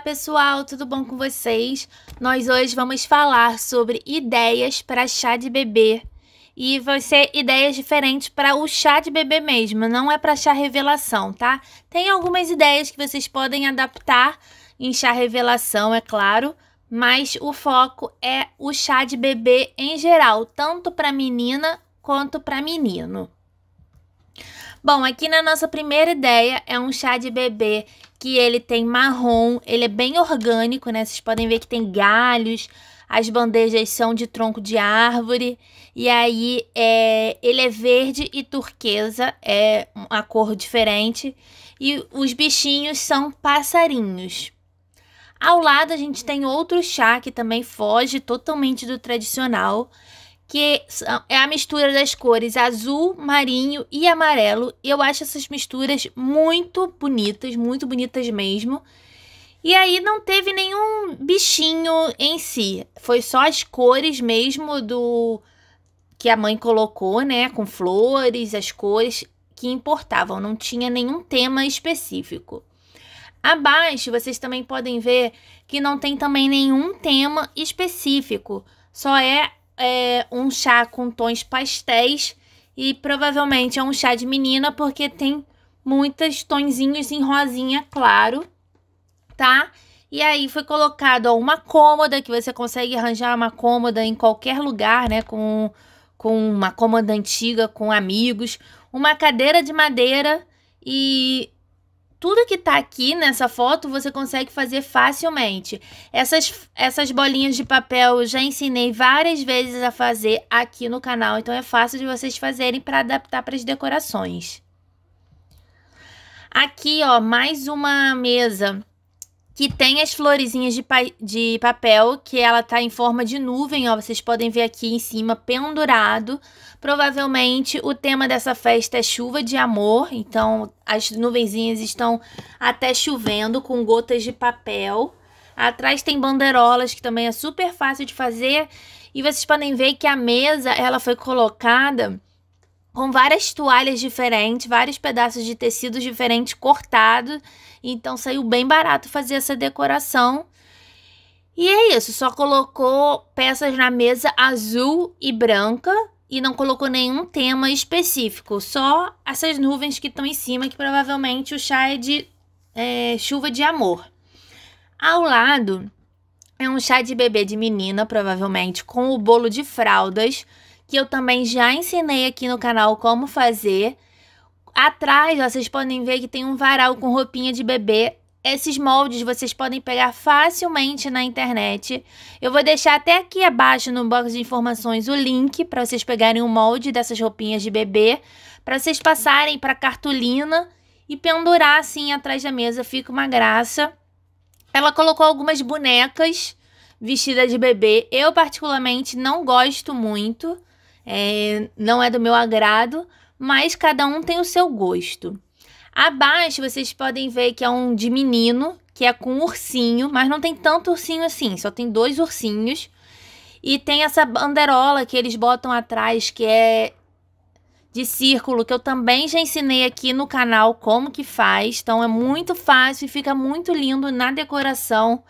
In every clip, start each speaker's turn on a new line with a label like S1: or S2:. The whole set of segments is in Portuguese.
S1: pessoal, tudo bom com vocês? Nós hoje vamos falar sobre ideias para chá de bebê. E vai ser ideias diferentes para o chá de bebê mesmo, não é para chá revelação, tá? Tem algumas ideias que vocês podem adaptar em chá revelação, é claro, mas o foco é o chá de bebê em geral, tanto para menina quanto para menino. Bom, aqui na nossa primeira ideia é um chá de bebê que ele tem marrom, ele é bem orgânico, né? Vocês podem ver que tem galhos, as bandejas são de tronco de árvore, e aí é, ele é verde e turquesa, é uma cor diferente, e os bichinhos são passarinhos. Ao lado a gente tem outro chá que também foge totalmente do tradicional, que é a mistura das cores azul, marinho e amarelo. E eu acho essas misturas muito bonitas, muito bonitas mesmo. E aí não teve nenhum bichinho em si, foi só as cores mesmo do que a mãe colocou, né, com flores, as cores que importavam, não tinha nenhum tema específico. Abaixo vocês também podem ver que não tem também nenhum tema específico, só é é, um chá com tons pastéis e provavelmente é um chá de menina porque tem muitos tonzinhos em rosinha claro, tá? E aí foi colocado ó, uma cômoda que você consegue arranjar uma cômoda em qualquer lugar, né? Com, com uma cômoda antiga, com amigos, uma cadeira de madeira e tudo que tá aqui nessa foto você consegue fazer facilmente. Essas, essas bolinhas de papel eu já ensinei várias vezes a fazer aqui no canal, então é fácil de vocês fazerem para adaptar para as decorações. Aqui, ó, mais uma mesa que tem as florezinhas de, pa de papel, que ela tá em forma de nuvem, ó, vocês podem ver aqui em cima, pendurado. Provavelmente o tema dessa festa é chuva de amor, então as nuvenzinhas estão até chovendo com gotas de papel. Atrás tem banderolas, que também é super fácil de fazer. E vocês podem ver que a mesa, ela foi colocada com várias toalhas diferentes, vários pedaços de tecidos diferentes cortados. Então saiu bem barato fazer essa decoração. E é isso, só colocou peças na mesa azul e branca e não colocou nenhum tema específico, só essas nuvens que estão em cima, que provavelmente o chá é de é, chuva de amor. Ao lado é um chá de bebê de menina, provavelmente, com o bolo de fraldas que eu também já ensinei aqui no canal como fazer. Atrás, ó, vocês podem ver que tem um varal com roupinha de bebê. Esses moldes vocês podem pegar facilmente na internet. Eu vou deixar até aqui abaixo no box de informações o link para vocês pegarem o um molde dessas roupinhas de bebê, para vocês passarem para cartolina e pendurar assim atrás da mesa, fica uma graça. Ela colocou algumas bonecas vestidas de bebê. Eu particularmente não gosto muito, é, não é do meu agrado, mas cada um tem o seu gosto. Abaixo vocês podem ver que é um de menino, que é com ursinho, mas não tem tanto ursinho assim, só tem dois ursinhos. E tem essa banderola que eles botam atrás, que é de círculo, que eu também já ensinei aqui no canal como que faz. Então é muito fácil e fica muito lindo na decoração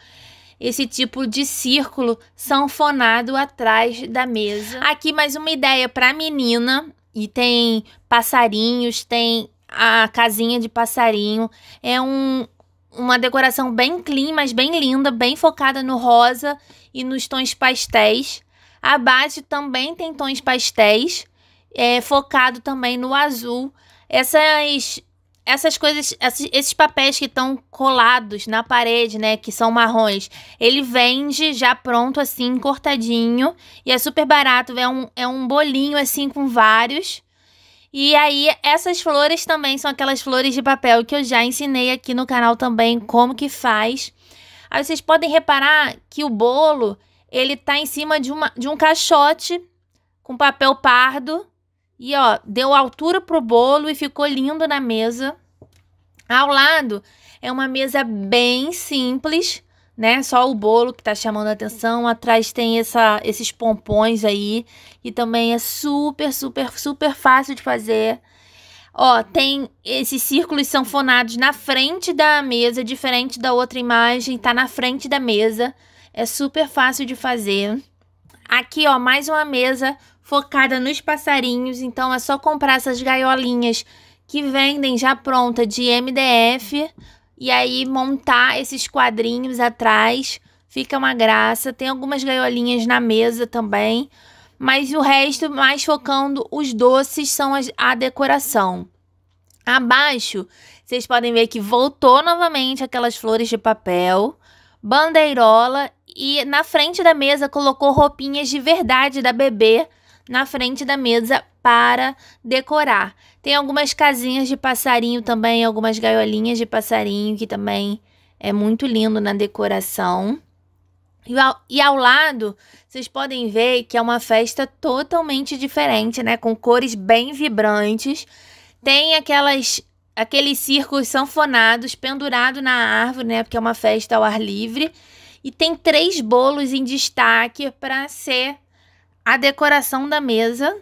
S1: esse tipo de círculo sanfonado atrás da mesa. Aqui mais uma ideia para menina e tem passarinhos, tem a casinha de passarinho. É um, uma decoração bem clean, mas bem linda, bem focada no rosa e nos tons pastéis. A base também tem tons pastéis, é, focado também no azul. Essas essas coisas, esses papéis que estão colados na parede, né, que são marrons, ele vende já pronto assim, cortadinho, e é super barato, é um, é um bolinho assim com vários. E aí, essas flores também são aquelas flores de papel que eu já ensinei aqui no canal também como que faz. Aí vocês podem reparar que o bolo, ele tá em cima de, uma, de um caixote com papel pardo, e ó, deu altura pro bolo e ficou lindo na mesa. Ao lado é uma mesa bem simples, né? Só o bolo que tá chamando a atenção. Atrás tem essa, esses pompons aí, e também é super, super, super fácil de fazer. Ó, tem esses círculos sanfonados na frente da mesa, diferente da outra imagem, tá na frente da mesa. É super fácil de fazer. Aqui, ó, mais uma mesa focada nos passarinhos, então é só comprar essas gaiolinhas que vendem já pronta de MDF e aí montar esses quadrinhos atrás. Fica uma graça. Tem algumas gaiolinhas na mesa também, mas o resto mais focando os doces são as, a decoração. Abaixo, vocês podem ver que voltou novamente aquelas flores de papel, bandeirola e na frente da mesa colocou roupinhas de verdade da bebê na frente da mesa para decorar. Tem algumas casinhas de passarinho também, algumas gaiolinhas de passarinho que também é muito lindo na decoração. E ao, e ao, lado, vocês podem ver que é uma festa totalmente diferente, né? Com cores bem vibrantes. Tem aquelas aqueles circos sanfonados pendurado na árvore, né? Porque é uma festa ao ar livre. E tem três bolos em destaque para ser a decoração da mesa,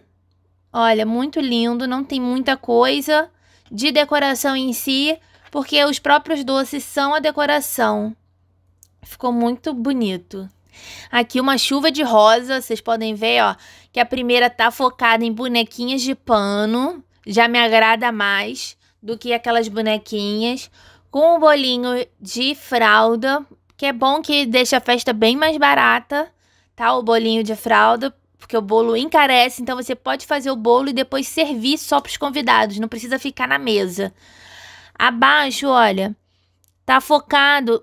S1: olha, muito lindo, não tem muita coisa de decoração em si, porque os próprios doces são a decoração. Ficou muito bonito. Aqui uma chuva de rosa, vocês podem ver, ó, que a primeira tá focada em bonequinhas de pano, já me agrada mais do que aquelas bonequinhas, com um bolinho de fralda, que é bom que deixa a festa bem mais barata, tá? O bolinho de fralda, porque o bolo encarece, então você pode fazer o bolo e depois servir só para os convidados, não precisa ficar na mesa. Abaixo, olha, tá focado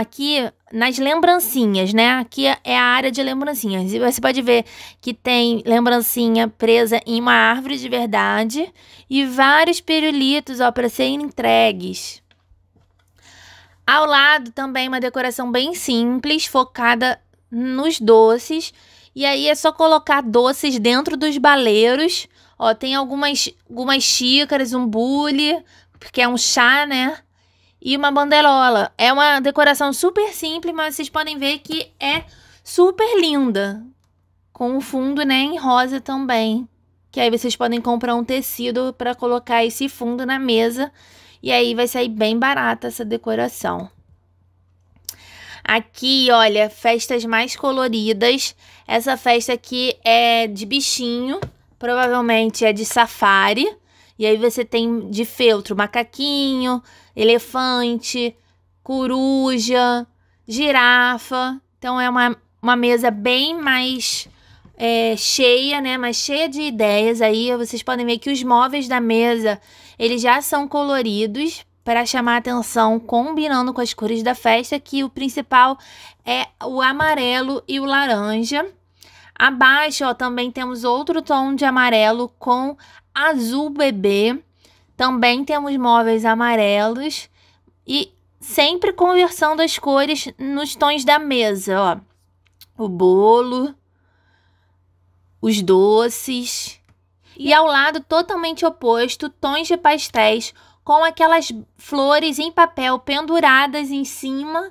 S1: aqui nas lembrancinhas, né? Aqui é a área de lembrancinhas. E você pode ver que tem lembrancinha presa em uma árvore de verdade e vários pirulitos, ó, para serem entregues. Ao lado também uma decoração bem simples, focada nos doces e aí é só colocar doces dentro dos baleiros. Ó, tem algumas, algumas xícaras, um bule, porque é um chá, né? E uma banderola. É uma decoração super simples, mas vocês podem ver que é super linda. Com o fundo, né, em rosa também. Que aí vocês podem comprar um tecido para colocar esse fundo na mesa. E aí vai sair bem barata essa decoração. Aqui, olha, festas mais coloridas. Essa festa aqui é de bichinho, provavelmente é de safari. E aí você tem de feltro macaquinho, elefante, coruja, girafa. Então é uma, uma mesa bem mais é, cheia, né? Mais cheia de ideias aí. Vocês podem ver que os móveis da mesa, eles já são coloridos para chamar a atenção, combinando com as cores da festa, que o principal é o amarelo e o laranja. Abaixo, ó, também temos outro tom de amarelo com azul bebê. Também temos móveis amarelos e sempre conversando as cores nos tons da mesa, ó. O bolo, os doces. E ao lado totalmente oposto, tons de pastéis com aquelas flores em papel penduradas em cima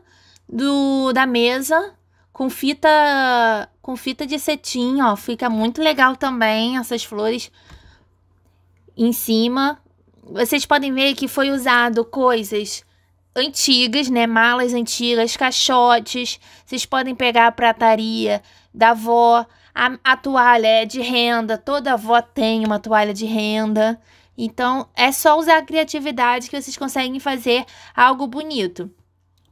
S1: do da mesa com fita com fita de cetim, ó, fica muito legal também essas flores em cima. Vocês podem ver que foi usado coisas antigas, né? Malas antigas, caixotes. Vocês podem pegar a prataria da avó. A, a toalha é de renda, toda avó tem uma toalha de renda. Então, é só usar a criatividade que vocês conseguem fazer algo bonito.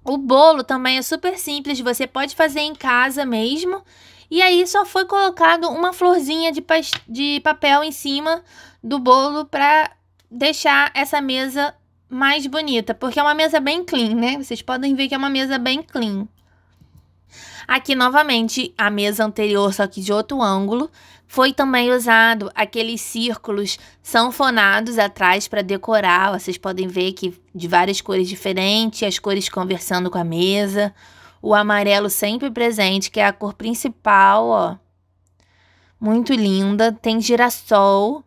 S1: O bolo também é super simples, você pode fazer em casa mesmo. E aí só foi colocado uma florzinha de, de papel em cima do bolo para deixar essa mesa mais bonita, porque é uma mesa bem clean, né? Vocês podem ver que é uma mesa bem clean. Aqui novamente a mesa anterior, só que de outro ângulo. Foi também usado aqueles círculos sanfonados atrás para decorar. Vocês podem ver que de várias cores diferentes, as cores conversando com a mesa. O amarelo sempre presente, que é a cor principal, ó. Muito linda. Tem girassol.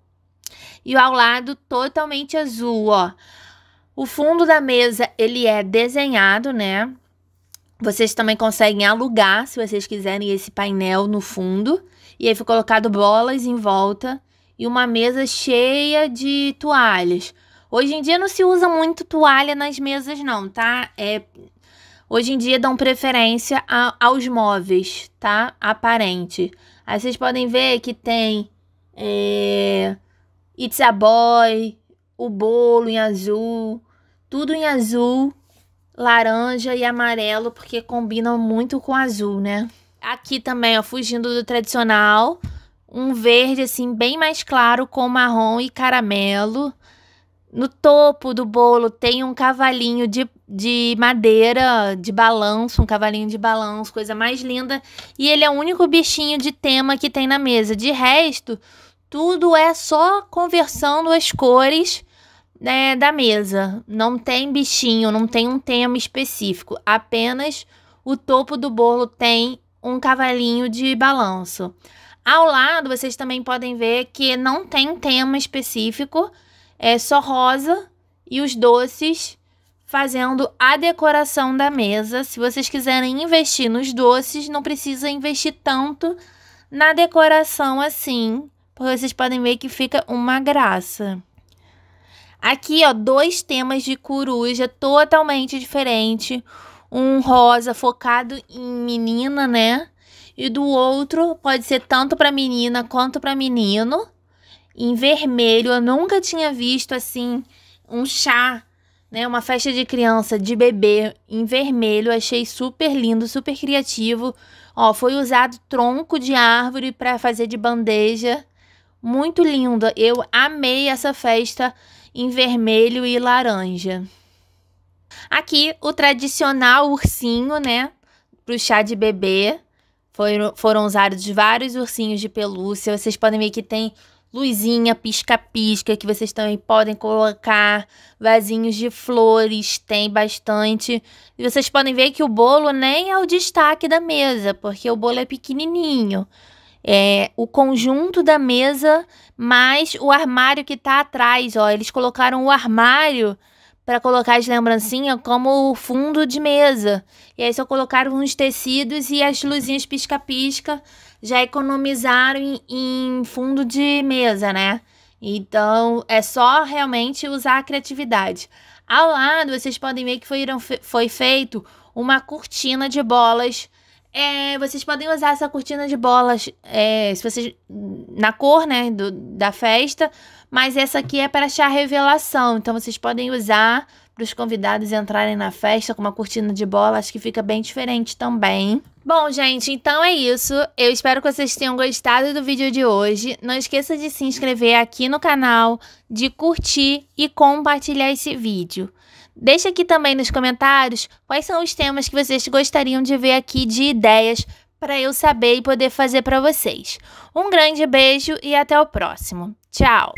S1: E ao lado totalmente azul, ó. O fundo da mesa, ele é desenhado, né? Vocês também conseguem alugar, se vocês quiserem, esse painel no fundo. E aí foi colocado bolas em volta e uma mesa cheia de toalhas. Hoje em dia não se usa muito toalha nas mesas, não, tá? É, hoje em dia dão preferência a, aos móveis, tá? Aparente. Aí vocês podem ver que tem é, It's a Boy, o bolo em azul, tudo em azul, laranja e amarelo, porque combinam muito com azul, né? Aqui também, ó, fugindo do tradicional, um verde assim bem mais claro com marrom e caramelo. No topo do bolo tem um cavalinho de, de madeira, de balanço, um cavalinho de balanço, coisa mais linda. E ele é o único bichinho de tema que tem na mesa. De resto, tudo é só conversando as cores né, da mesa. Não tem bichinho, não tem um tema específico. Apenas o topo do bolo tem um cavalinho de balanço. Ao lado, vocês também podem ver que não tem tema específico, é só rosa e os doces fazendo a decoração da mesa. Se vocês quiserem investir nos doces, não precisa investir tanto na decoração assim, porque vocês podem ver que fica uma graça. Aqui, ó, dois temas de coruja totalmente diferente um rosa focado em menina, né? E do outro pode ser tanto para menina quanto para menino. Em vermelho, eu nunca tinha visto assim um chá, né? Uma festa de criança, de bebê em vermelho. Achei super lindo, super criativo. Ó, foi usado tronco de árvore para fazer de bandeja. Muito lindo. Eu amei essa festa em vermelho e laranja. Aqui, o tradicional ursinho, né? Pro chá de bebê. Foram, foram usados vários ursinhos de pelúcia. Vocês podem ver que tem luzinha, pisca-pisca, que vocês também podem colocar. Vasinhos de flores, tem bastante. E vocês podem ver que o bolo nem é o destaque da mesa, porque o bolo é pequenininho. É, o conjunto da mesa mais o armário que tá atrás, ó. Eles colocaram o armário para colocar as lembrancinhas como fundo de mesa. E aí só colocaram uns tecidos e as luzinhas pisca-pisca já economizaram em, em fundo de mesa, né? Então é só realmente usar a criatividade. Ao lado, vocês podem ver que foi feito uma cortina de bolas é, vocês podem usar essa cortina de bolas é, se vocês, na cor né, do, da festa, mas essa aqui é para achar revelação. Então vocês podem usar para os convidados entrarem na festa com uma cortina de bolas acho que fica bem diferente também. Bom, gente, então é isso. Eu espero que vocês tenham gostado do vídeo de hoje. Não esqueça de se inscrever aqui no canal, de curtir e compartilhar esse vídeo. Deixe aqui também nos comentários quais são os temas que vocês gostariam de ver aqui de ideias para eu saber e poder fazer para vocês. Um grande beijo e até o próximo. Tchau!